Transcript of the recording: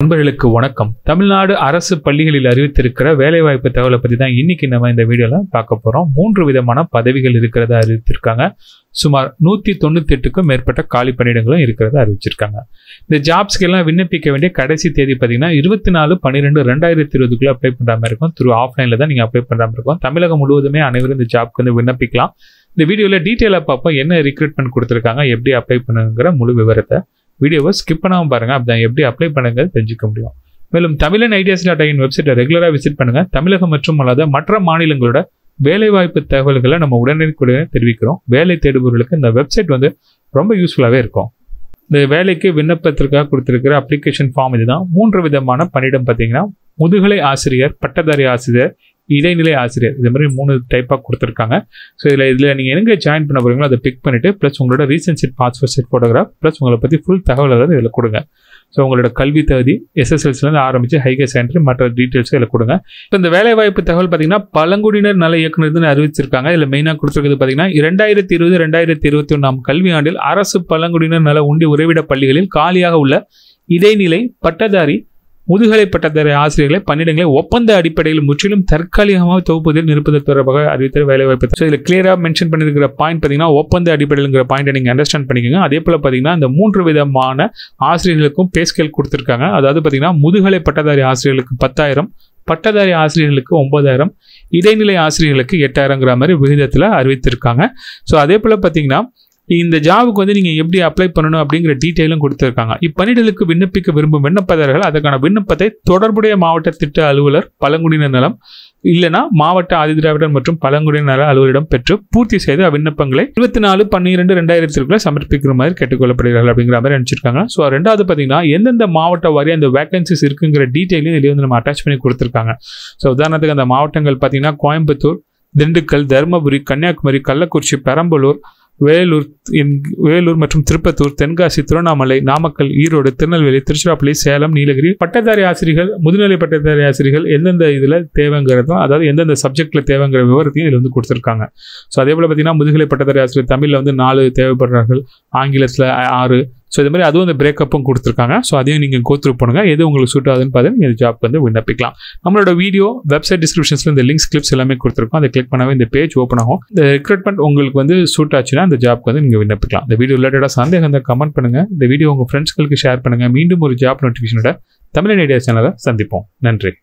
நண்பர்களுக்கு வணக்கம் தமிழ்நாடு அரசு பள்ளிகளில் அறிவித்திருக்கிற வேலைவாய்ப்பு தகவலை பற்றி தான் இன்னைக்கு நம்ம இந்த வீடியோல பார்க்க போகிறோம் மூன்று விதமான பதவிகள் இருக்கிறதா அறிவித்திருக்காங்க சுமார் நூற்றி தொண்ணூற்றி எட்டுக்கும் மேற்பட்ட காலி பணியிடங்களும் இருக்கிறதா அறிவிச்சிருக்காங்க இந்த ஜாப்ஸ்க்கு எல்லாம் விண்ணப்பிக்க வேண்டிய கடைசி தேதி பார்த்தீங்கன்னா இருபத்தி நாலு பன்னிரெண்டு ரெண்டாயிரத்தி இருபதுக்குள்ள அப்ளை பண்ணுற மாதிரி இருக்கும் த்ரூ ஆஃப்லைனில் தான் நீங்கள் அப்ளை பண்ணுற மாதிரி இருக்கும் தமிழகம் முழுவதுமே அனைவரும் இந்த ஜாப்க்கு வந்து விண்ணப்பிக்கலாம் இந்த வீடியோவில் டீட்டெயிலாக பார்ப்போம் என்ன ரிக்ரூட்மெண்ட் கொடுத்துருக்காங்க எப்படி அப்ளை பண்ணுங்கிற முழு விவரத்தை வீடியோவை ஸ்கிப் பண்ணாமல் பாருங்கள் அப்படி எப்படி அப்ளை பண்ணுங்க தெரிஞ்சுக்க முடியும் மேலும் தமிழன் ஐடியாஸ் டாட் இன் வெப்சைட்டை ரெகுலராக விசிட் பண்ணுங்கள் தமிழகம் மற்றும் அல்லாத மற்ற மாநிலங்களோட வேலைவாய்ப்பு தகவல்களை நம்ம உடனடிக்குடனே தெரிவிக்கிறோம் வேலை தேடுபவர்களுக்கு இந்த வெப்சைட் வந்து ரொம்ப யூஸ்ஃபுல்லாகவே இருக்கும் இந்த வேலைக்கு விண்ணப்பத்திற்காக கொடுத்துருக்கிற அப்ளிகேஷன் ஃபார்ம் இதுதான் மூன்று விதமான பணியிடம் பார்த்தீங்கன்னா முதுகலை ஆசிரியர் பட்டதாரி ஆசிரியர் இடைநிலை ஆசிரியர் இது மாதிரி மூணு டைப்பாக கொடுத்துருக்காங்க ஸோ இதில் இதில் நீங்கள் எங்கே ஜாயின் பண்ண போகிறீங்களோ அதை பிக் பண்ணிவிட்டு ப்ளஸ் உங்களோட reason set passport set photograph plus உங்களை பற்றி ஃபுல் தகவல் அதாவது இதில் கொடுங்க ஸோ உங்களோட கல்வி தகுதி எஸ்எஸ்எல்சிலேருந்து ஆரம்பித்து ஹைகர் சென்டர் மற்ற டீட்டெயில்ஸும் இதில் கொடுங்க இப்போ இந்த வேலைவாய்ப்பு தகவல் பார்த்தீங்கன்னா பழங்குடியினர் நல இயக்குநர்னு அறிவிச்சிருக்காங்க இதில் மெயினாக கொடுத்துருக்குது பார்த்தீங்கன்னா இரண்டாயிரத்தி இருபது ரெண்டாயிரத்தி இருபத்தி ஒன்றாம் கல்வியாண்டில் அரசு பழங்குடியினர் நல உண்டி உறைவிட பள்ளிகளில் காலியாக உள்ள இடைநிலை பட்டதாரி முதுகலை பட்டதாரி ஆசிரியர்களை பன்னிடங்களை ஒப்பந்த அடிப்படையில் முற்றிலும் தற்காலிகமாக தொகுப்பதில் நிற்பது தொடர்பாக அறிவித்த வேலை வாய்ப்பு இதில் கிளியராக மென்ஷன் பண்ணியிருக்கிற பாயிண்ட் பார்த்தீங்கன்னா ஒப்பந்த அடிப்படையில்ங்கிற பாயிண்ட் நீங்கள் அண்டர்ஸ்டாண்ட் பண்ணிக்கோங்க அதே போல் பார்த்தீங்கன்னா இந்த மூன்று விதமான ஆசிரியர்களுக்கும் பேஸ்கேல் கொடுத்துருக்காங்க அதாவது பார்த்தீங்கன்னா முதுகலை பட்டதாரி ஆசிரியர்களுக்கு பத்தாயிரம் பட்டதாரி ஆசிரியர்களுக்கு ஒன்பதாயிரம் இடைநிலை ஆசிரியர்களுக்கு எட்டாயிரங்கிற மாதிரி விகிதத்தில் அறிவித்திருக்காங்க ஸோ அதே போல் பார்த்தீங்கன்னா இந்த ஜாபுக்கு வந்து நீங்கள் எப்படி அப்ளை பண்ணணும் அப்படிங்கிற டீட்டெயிலும் கொடுத்துருக்காங்க இப்பணிடலுக்கு விண்ணப்பிக்க விரும்பும் விண்ணப்பதாரர்கள் அதற்கான விண்ணப்பத்தை தொடர்புடைய மாவட்ட திட்ட அலுவலர் பழங்குடியினர் நலம் இல்லைனா மாவட்ட ஆதிதிராவிடர் மற்றும் பழங்குடியினர் நல அலுவலரிடம் பெற்று பூர்த்தி செய்து அவ்விண்ணப்பங்களை இருபத்தி நாலு பன்னிரெண்டு ரெண்டாயிரத்திற்குள்ள சமர்ப்பிக்கிற மாதிரி கேட்டுக்கொள்ளப்படுகிறார்கள் அப்படிங்கிற மாதிரி நினச்சிருக்காங்க ஸோ ரெண்டாவது பார்த்தீங்கன்னா எந்தெந்த மாவட்ட வாரி அந்த வேக்கன்சிஸ் இருக்குங்கிற டீட்டெயிலையும் இதில் வந்து நம்ம அட்டாச் பண்ணி கொடுத்துருக்காங்க ஸோ உதாரணத்துக்கு அந்த மாவட்டங்கள் பார்த்தீங்கன்னா கோயம்புத்தூர் திண்டுக்கல் தருமபுரி கன்னியாகுமரி கள்ளக்குறிச்சி பெரம்பலூர் வேலூர் வேலூர் மற்றும் திருப்பத்தூர் தென்காசி திருவண்ணாமலை நாமக்கல் ஈரோடு திருநெல்வேலி திருச்சிராப்பள்ளி சேலம் நீலகிரி பட்டதாரி ஆசிரியர்கள் முதுநிலை பட்டதாரி ஆசிரியர்கள் எந்தெந்த இதில் தேவைங்கிறதும் அதாவது எந்தெந்த சப்ஜெக்டில் தேவைங்கிற விவரத்தையும் இதில் வந்து கொடுத்துருக்காங்க ஸோ அதே போல் பார்த்தீங்கன்னா முதுகலை பட்டதாரி ஆசிரியர் தமிழில் வந்து நாலு தேவைப்படுறார்கள் ஆங்கிலத்தில் ஆறு ஸோ இது மாதிரி அதுவும் அந்த பிரேக்கப்பும் கொடுத்துருக்காங்க ஸோ அதையும் நீங்கள் கோத்ரூ பண்ணுங்கள் எது உங்களுக்கு சூட் ஆகுதுன்னு பார்த்து நீங்கள் ஜாப் வந்து விண்ணப்பிக்கலாம் நம்மளோட வீடியோ வெப்சைட் டிஸ்கிரிப்ஷன்ஸில் இந்த லிங்க்ஸ் கிளிப்ஸ் எல்லாமே கொடுத்துருக்கோம் அதை கிளிக் பண்ணவே இந்த பேஜ் ஓப்பன் ஆகும் இந்த ரெக்ரூட்மெண்ட் உங்களுக்கு வந்து சூட் ஆச்சுன்னா அந்த ஜாப்க்கு வந்து நீங்கள் விண்ணப்பிக்கலாம் இந்த வீடியோ ரிலேட்டடாக சந்தேகம் இருந்தால் கமெண்ட் பண்ணுங்கள் இந்த வீடியோ உங்கள் ஃப்ரெண்ட்ஸ்களுக்கு ஷேர் பண்ணுங்கள் மீண்டும் ஒரு ஜாப் நோட்டிஃபிகேஷனோட தமிழ் ஐடியா சேனலை சந்திப்போம் நன்றி